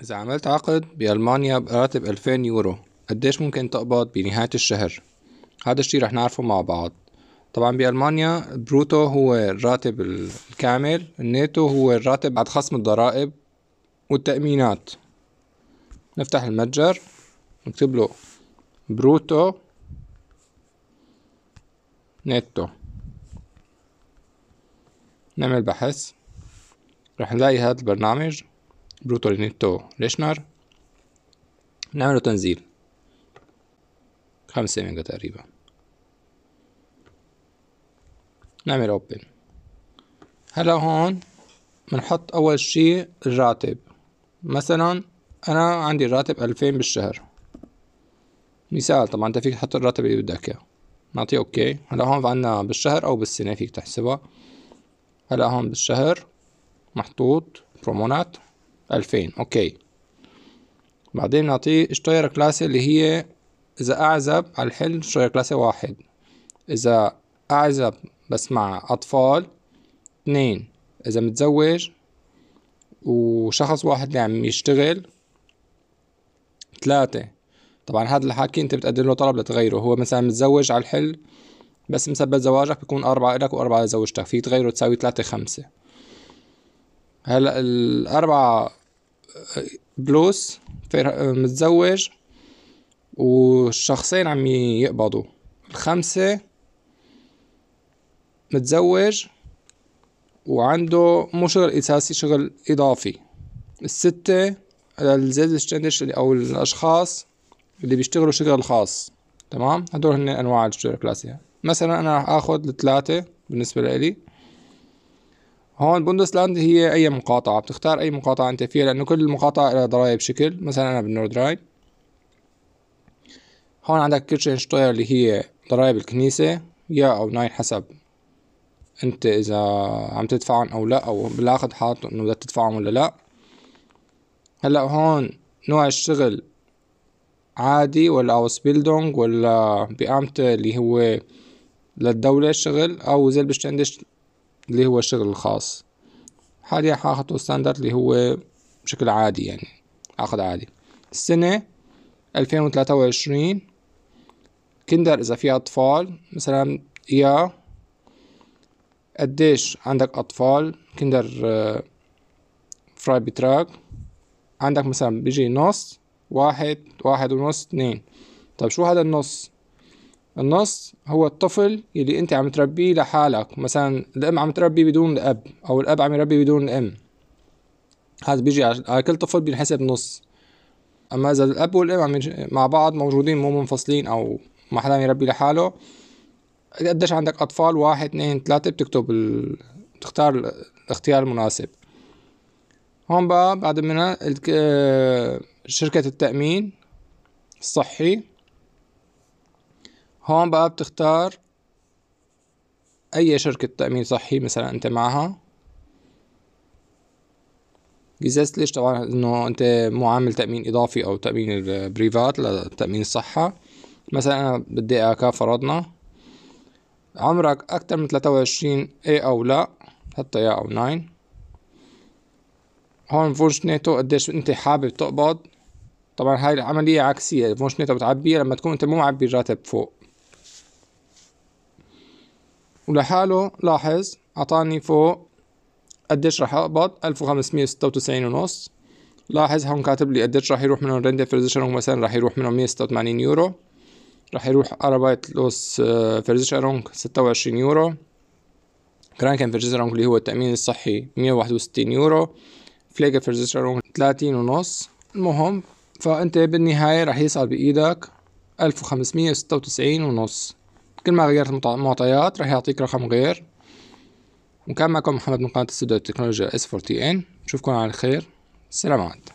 إذا عملت عقد بألمانيا براتب ألفين يورو قديش ممكن تقبض بنهاية الشهر هذا الشي رح نعرفه مع بعض طبعا بألمانيا بروتو هو الراتب الكامل النيتو هو الراتب بعد خصم الضرائب والتأمينات نفتح المتجر نكتب له بروتو نيتو نعمل بحث رح نلاقي هذا البرنامج بروتو لنتو ليشنر نعمله تنزيل خمسة ميجا تقريبا نعمل اوبن هلا هون بنحط اول شي الراتب مثلا انا عندي الراتب ألفين بالشهر مثال طبعا انت فيك تحط الراتب اللي بدك اياه نعطيه اوكي هلا هون عندنا بالشهر او بالسنة فيك تحسبها هلا هون بالشهر محطوط برومونات ألفين أوكي بعدين نعطيه اشتاير كلاسي اللي هي إذا أعزب على الحل اشتاير كلاسي واحد إذا أعزب بس مع أطفال اتنين إذا متزوج وشخص واحد اللي عم يشتغل ثلاثة طبعا هذا الحكي انت بتقدم له طلب لتغيره هو مثلا متزوج على الحل بس مثبت زواجك بيكون أربعة إلك وأربعة لزوجتك في تغيره تساوي ثلاثة خمسة هلا الأربعة بلوس متزوج والشخصين عم يقبضوا الخمسة متزوج وعنده مو شغل اساسي شغل اضافي الستة الزيلستندش او الاشخاص اللي بيشتغلوا شغل خاص تمام هدول هن انواع الشغل الكلاسي مثلا انا راح اخذ الثلاثة بالنسبة لإلي هون بوندسلاند هي اي مقاطعة بتختار اي مقاطعة انت فيها لانه كل مقاطعة لها ضرائب شكل مثلا انا بالنورد راين هون عندك كيرشن شتوير اللي هي ضرائب الكنيسة يا او ناين حسب انت اذا عم تدفعن او لا او بالاخد حاط انه بدك تدفعن ولا لا هلا هون نوع الشغل عادي ولا بيلدونج ولا بامت اللي هو للدولة الشغل او زلبشتندش اللي هو الشغل الخاص حاليا حاخد ستاندرد اللي هو بشكل عادي يعني عقد عادي السنة ألفين وثلاثة وعشرين كندر إذا في أطفال مثلا يا قديش عندك أطفال كندر فراي آه، بتراك عندك مثلا بيجي نص واحد واحد ونص اتنين طيب شو هذا النص النص هو الطفل اللي انت عم تربيه لحالك مثلا الام عم تربي بدون الاب او الاب عم يربي بدون الام هذا بيجي على كل طفل بينحسب نص اما اذا الاب والام عم مع بعض موجودين مو منفصلين او ما حدا يربي لحاله قديش عندك اطفال واحد اثنين ثلاثة بتكتب ال... بتختار الاختيار المناسب هون بقى بعد منها آه، شركة التأمين الصحي هون بقى بتختار أي شركة تأمين صحي مثلا أنت معها جزاز ليش طبعا إنه أنت مو عامل تأمين إضافي أو تأمين البريفات لتأمين الصحة مثلا أنا بدي إياك فرضنا عمرك أكتر من تلاتة وعشرين إيه أو لأ حتى يا أو ناين هون فورش نيتو قديش أنت حابب تقبض طبعا هاي العملية عكسية فورش نيتو بتعبيها لما تكون أنت مو معبي الراتب فوق ولحاله لاحظ أعطاني فوق قديش راح أقبض 1596 ونص لاحظ هون كاتب لي قديش راح يروح منهم رنت فرزيشنهم مثلا راح يروح منهم 186 يورو راح يروح أرابايت لوس آه، فرزيشنهم 26 يورو كرانكن فرزيشنهم اللي هو التأمين الصحي 161 يورو فليجا فرزيشنهم 30 ونص المهم فأنت بالنهاية راح يصعد بإيدك 1596 ونص كل ما غيرت المعطيات راح يعطيك رقم غير وكان معكم محمد من قناة استوديو التكنولوجيا s 40 n نشوفكم على خير سلامات